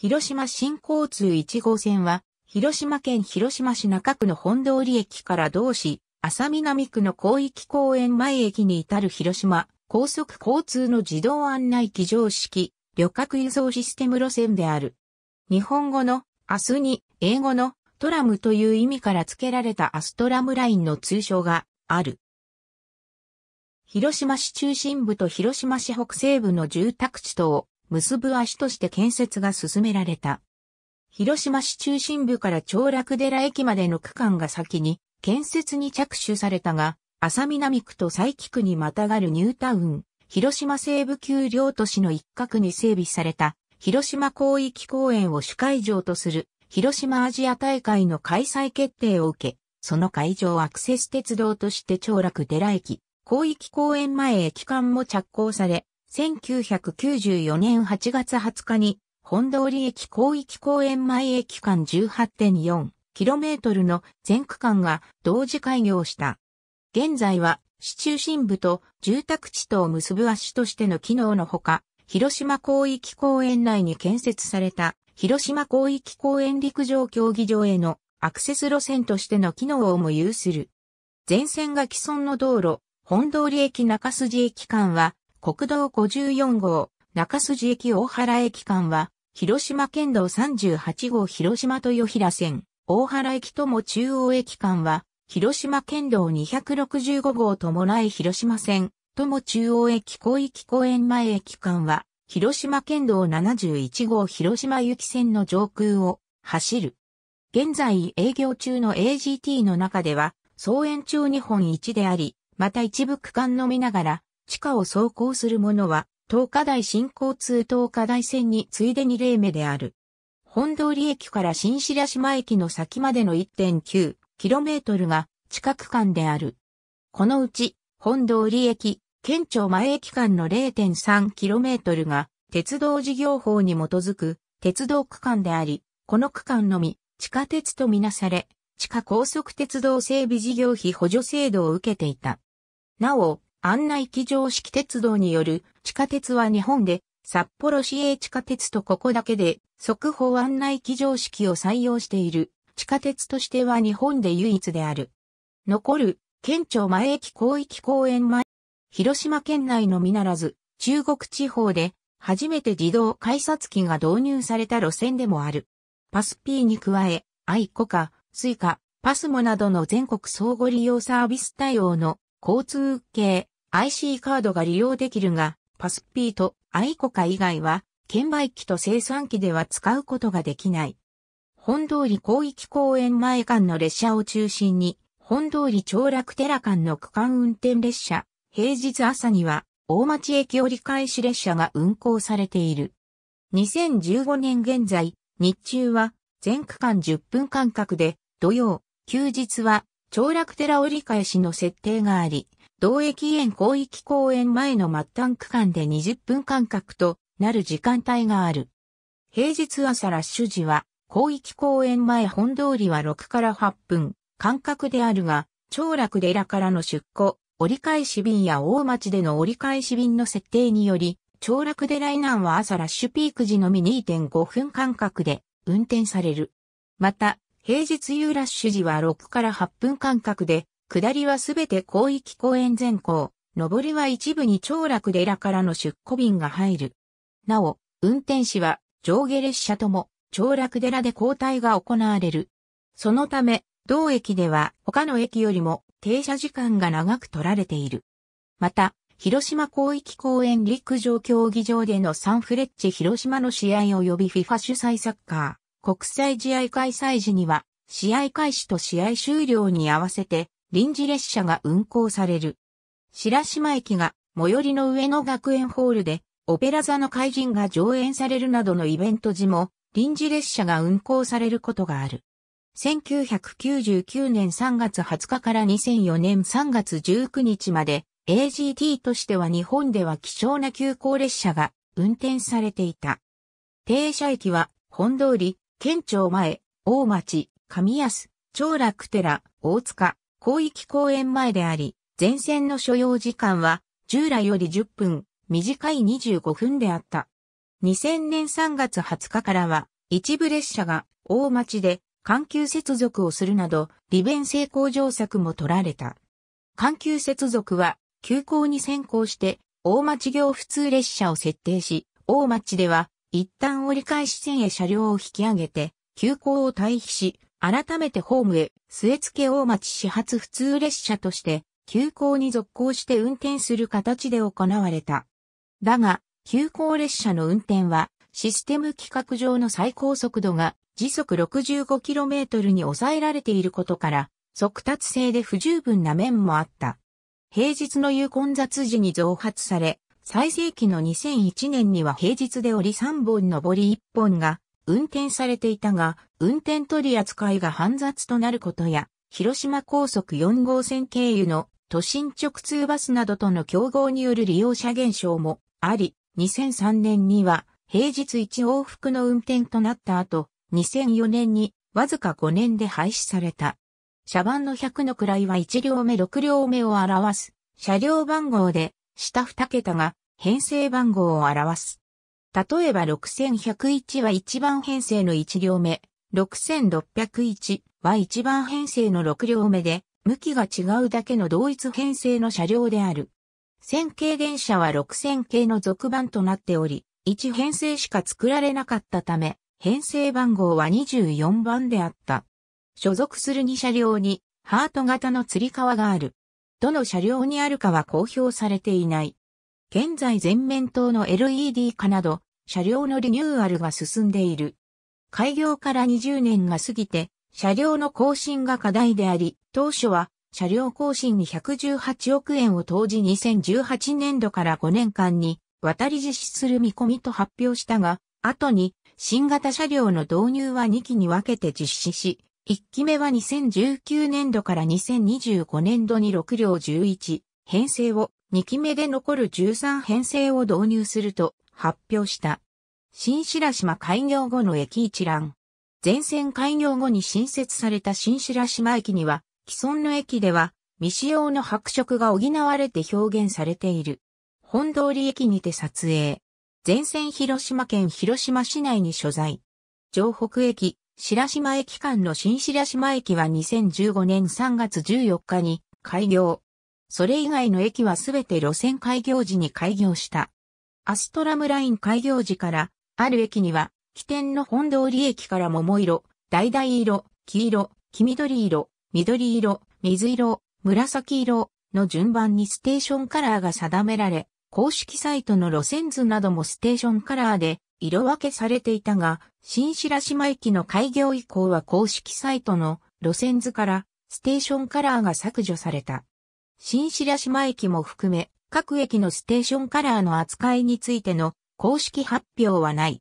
広島新交通1号線は、広島県広島市中区の本通り駅から同市、浅南区の広域公園前駅に至る広島、高速交通の自動案内機常式、旅客輸送システム路線である。日本語の明日に、英語のトラムという意味から付けられたアストラムラインの通称がある。広島市中心部と広島市北西部の住宅地等、結ぶ足として建設が進められた。広島市中心部から長楽寺駅までの区間が先に建設に着手されたが、浅南区と佐伯区にまたがるニュータウン、広島西部丘陵都市の一角に整備された広島広域公園を主会場とする広島アジア大会の開催決定を受け、その会場アクセス鉄道として長楽寺駅、広域公園前駅間も着工され、1994年8月20日に本通り駅広域公園前駅間 18.4km の全区間が同時開業した。現在は市中心部と住宅地とを結ぶ足としての機能のほか、広島広域公園内に建設された広島広域公園陸上競技場へのアクセス路線としての機能をも有する。全線が既存の道路、本通り駅中筋駅間は国道54号、中筋駅大原駅間は、広島県道38号広島豊平線、大原駅とも中央駅間は、広島県道265号ともない広島線、とも中央駅広域公園前駅間は、広島県道71号広島行き線の上空を走る。現在営業中の AGT の中では、総延長2本1であり、また一部区間のみながら、地下を走行するものは、東下大新交通東下大線についで2例目である。本通駅から新白島駅の先までの 1.9km が地下区間である。このうち、本通駅、県庁前駅間の 0.3km が鉄道事業法に基づく鉄道区間であり、この区間のみ地下鉄とみなされ、地下高速鉄道整備事業費補助制度を受けていた。なお、案内機常式鉄道による地下鉄は日本で札幌市営地下鉄とここだけで速報案内機常式を採用している地下鉄としては日本で唯一である。残る県庁前駅広域公園前。広島県内のみならず中国地方で初めて自動改札機が導入された路線でもある。パス P に加え、アイコカ、スイカ、パスモなどの全国相互利用サービス対応の交通系 IC カードが利用できるが、パスピーとアイコカ以外は、券売機と生産機では使うことができない。本通り広域公園前間の列車を中心に、本通り長楽寺間の区間運転列車、平日朝には、大町駅折り返し列車が運行されている。2015年現在、日中は全区間10分間隔で、土曜、休日は長楽寺折り返しの設定があり、同駅園広域公園前の末端区間で20分間隔となる時間帯がある。平日朝ラッシュ時は、広域公園前本通りは6から8分、間隔であるが、長楽寺からの出庫、折り返し便や大町での折り返し便の設定により、長楽寺以南は朝ラッシュピーク時のみ2.5分間隔で運転される。また、平日夕ラッシュ時は6から8分間隔で、下りはすべて広域公園全行、上りは一部に長楽寺からの出庫便が入る。なお、運転士は上下列車とも長楽寺で交代が行われる。そのため、同駅では他の駅よりも停車時間が長く取られている。また、広島広域公園陸上競技場でのサンフレッチ広島の試合及び FIFA 主催サッカー。国際試合開催時には、試合開始と試合終了に合わせて、臨時列車が運行される。白島駅が、最寄りの上野学園ホールで、オペラ座の怪人が上演されるなどのイベント時も、臨時列車が運行されることがある。1999年3月20日から2004年3月19日まで AGT としては日本では希少な急行列車が運転されていた。停車駅は本通り、県庁前、大町、上安、長楽寺、大塚、広域公園前であり、前線の所要時間は、従来より10分、短い25分であった。2000年3月20日からは、一部列車が大町で環球接続をするなど、利便性向上策も取られた。環球接続は、急行に先行して、大町行普通列車を設定し、大町では一旦折り返し線へ車両を引き上げて、急行を退避し、改めてホームへ、末付大町始発普通列車として、急行に続行して運転する形で行われた。だが、急行列車の運転は、システム規格上の最高速度が時速 65km に抑えられていることから、速達性で不十分な面もあった。平日の有混雑時に増発され、最盛期の2001年には平日で折り3本上り1本が運転されていたが、運転取り扱いが煩雑となることや、広島高速4号線経由の都心直通バスなどとの競合による利用者減少もあり、2003年には平日1往復の運転となった後、2004年にわずか5年で廃止された。車番の100の位は1両目6両目を表す車両番号で下2桁が編成番号を表す。例えば6101は1番編成の1両目、6601は1番編成の6両目で、向きが違うだけの同一編成の車両である。線形電車は6000系の続番となっており、1編成しか作られなかったため、編成番号は24番であった。所属する2車両に、ハート型の吊り革がある。どの車両にあるかは公表されていない。現在全面灯の LED 化など、車両のリニューアルが進んでいる。開業から20年が過ぎて、車両の更新が課題であり、当初は車両更新に118億円を投じ2018年度から5年間に渡り実施する見込みと発表したが、後に新型車両の導入は2期に分けて実施し、1期目は2019年度から2025年度に6両11編成を2期目で残る13編成を導入すると発表した。新白島開業後の駅一覧。全線開業後に新設された新白島駅には、既存の駅では未使用の白色が補われて表現されている。本通り駅にて撮影。全線広島県広島市内に所在。城北駅、白島駅間の新白島駅は2015年3月14日に開業。それ以外の駅はすべて路線開業時に開業した。アストラムライン開業時から、ある駅には、起点の本通り駅から桃色、橙色、黄色、黄緑色、緑色、水色、紫色の順番にステーションカラーが定められ、公式サイトの路線図などもステーションカラーで色分けされていたが、新白島駅の開業以降は公式サイトの路線図からステーションカラーが削除された。新白島駅も含め、各駅のステーションカラーの扱いについての公式発表はない。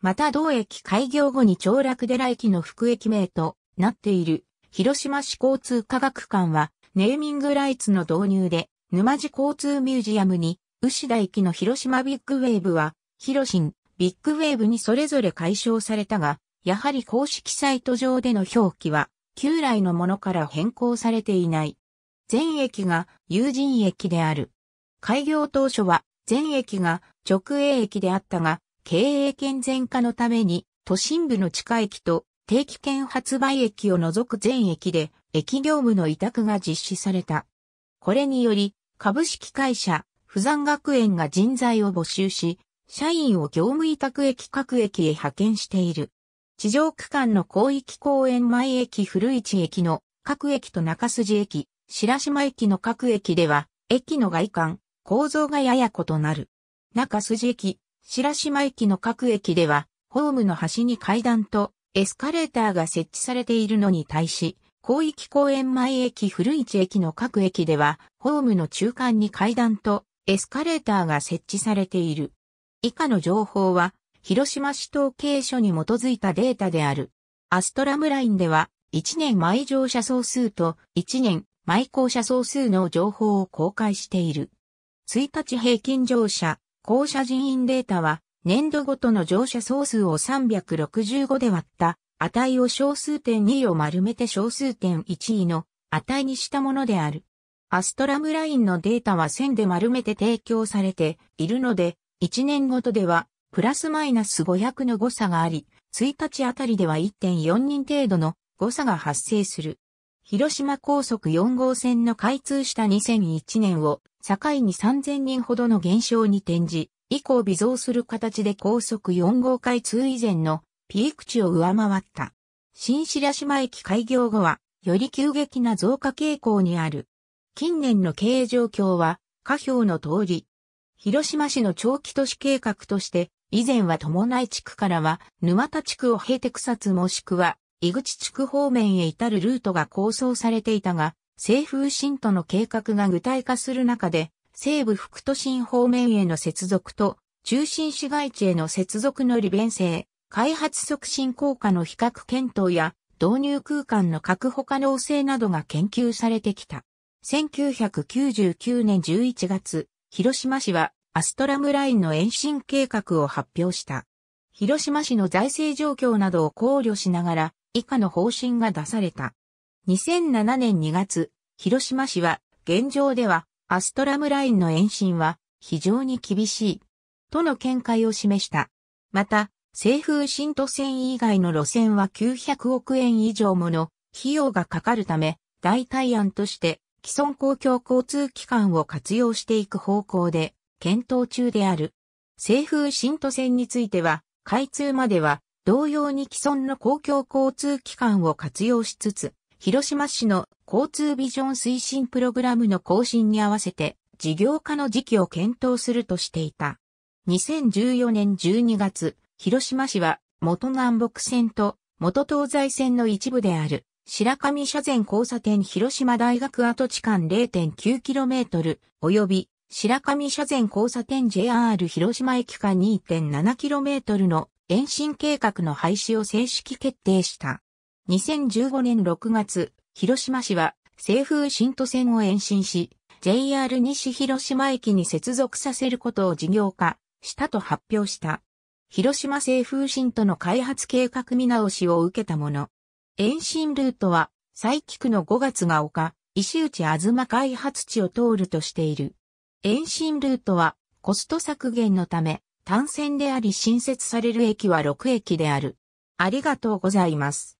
また同駅開業後に長楽寺駅の副駅名となっている広島市交通科学館はネーミングライツの導入で沼地交通ミュージアムに牛田駅の広島ビッグウェーブは広新ビッグウェーブにそれぞれ解消されたがやはり公式サイト上での表記は旧来のものから変更されていない。全駅が有人駅である。開業当初は全駅が直営駅であったが、経営健全化のために都心部の地下駅と定期券発売駅を除く全駅で駅業務の委託が実施された。これにより株式会社富山学園が人材を募集し、社員を業務委託駅各駅へ派遣している。地上区間の広域公園前駅古市駅の各駅と中筋駅、白島駅の各駅では、駅の外観、構造がやや異なる。中筋駅、白島駅の各駅では、ホームの端に階段とエスカレーターが設置されているのに対し、広域公園前駅古市駅の各駅では、ホームの中間に階段とエスカレーターが設置されている。以下の情報は、広島市統計所に基づいたデータである。アストラムラインでは、1年前乗車総数と1年毎校車総数の情報を公開している。1日平均乗車、校車人員データは、年度ごとの乗車総数を365で割った値を小数点2を丸めて小数点1位の値にしたものである。アストラムラインのデータは1000で丸めて提供されているので、1年ごとではプラスマイナス500の誤差があり、1日あたりでは1.4人程度の誤差が発生する。広島高速4号線の開通した2001年を境に3000人ほどの減少に転じ、以降微増する形で高速4号開通以前のピーク値を上回った。新白島駅開業後は、より急激な増加傾向にある。近年の経営状況は、下表の通り。広島市の長期都市計画として、以前は友内地区からは沼田地区を経て草津もしくは井口地区方面へ至るルートが構想されていたが、西風新都の計画が具体化する中で、西部副都心方面への接続と、中心市街地への接続の利便性、開発促進効果の比較検討や、導入空間の確保可能性などが研究されてきた。1999年11月、広島市はアストラムラインの延伸計画を発表した。広島市の財政状況などを考慮しながら、以下の方針が出された。2007年2月、広島市は、現状では、アストラムラインの延伸は、非常に厳しい、との見解を示した。また、西風新都線以外の路線は900億円以上もの費用がかかるため、代替案として既存公共交通機関を活用していく方向で検討中である。西風新都線については、開通までは同様に既存の公共交通機関を活用しつつ、広島市の交通ビジョン推進プログラムの更新に合わせて事業化の時期を検討するとしていた。2014年12月、広島市は元南北線と元東西線の一部である白神車前交差点広島大学跡地間 0.9km 及び白神車前交差点 JR 広島駅間 2.7km の延伸計画の廃止を正式決定した。2015年6月、広島市は西風新都線を延伸し、JR 西広島駅に接続させることを事業化したと発表した。広島西風新都の開発計画見直しを受けたもの。延伸ルートは、佐伯区の5月が丘、石内あずま開発地を通るとしている。延伸ルートは、コスト削減のため、単線であり新設される駅は6駅である。ありがとうございます。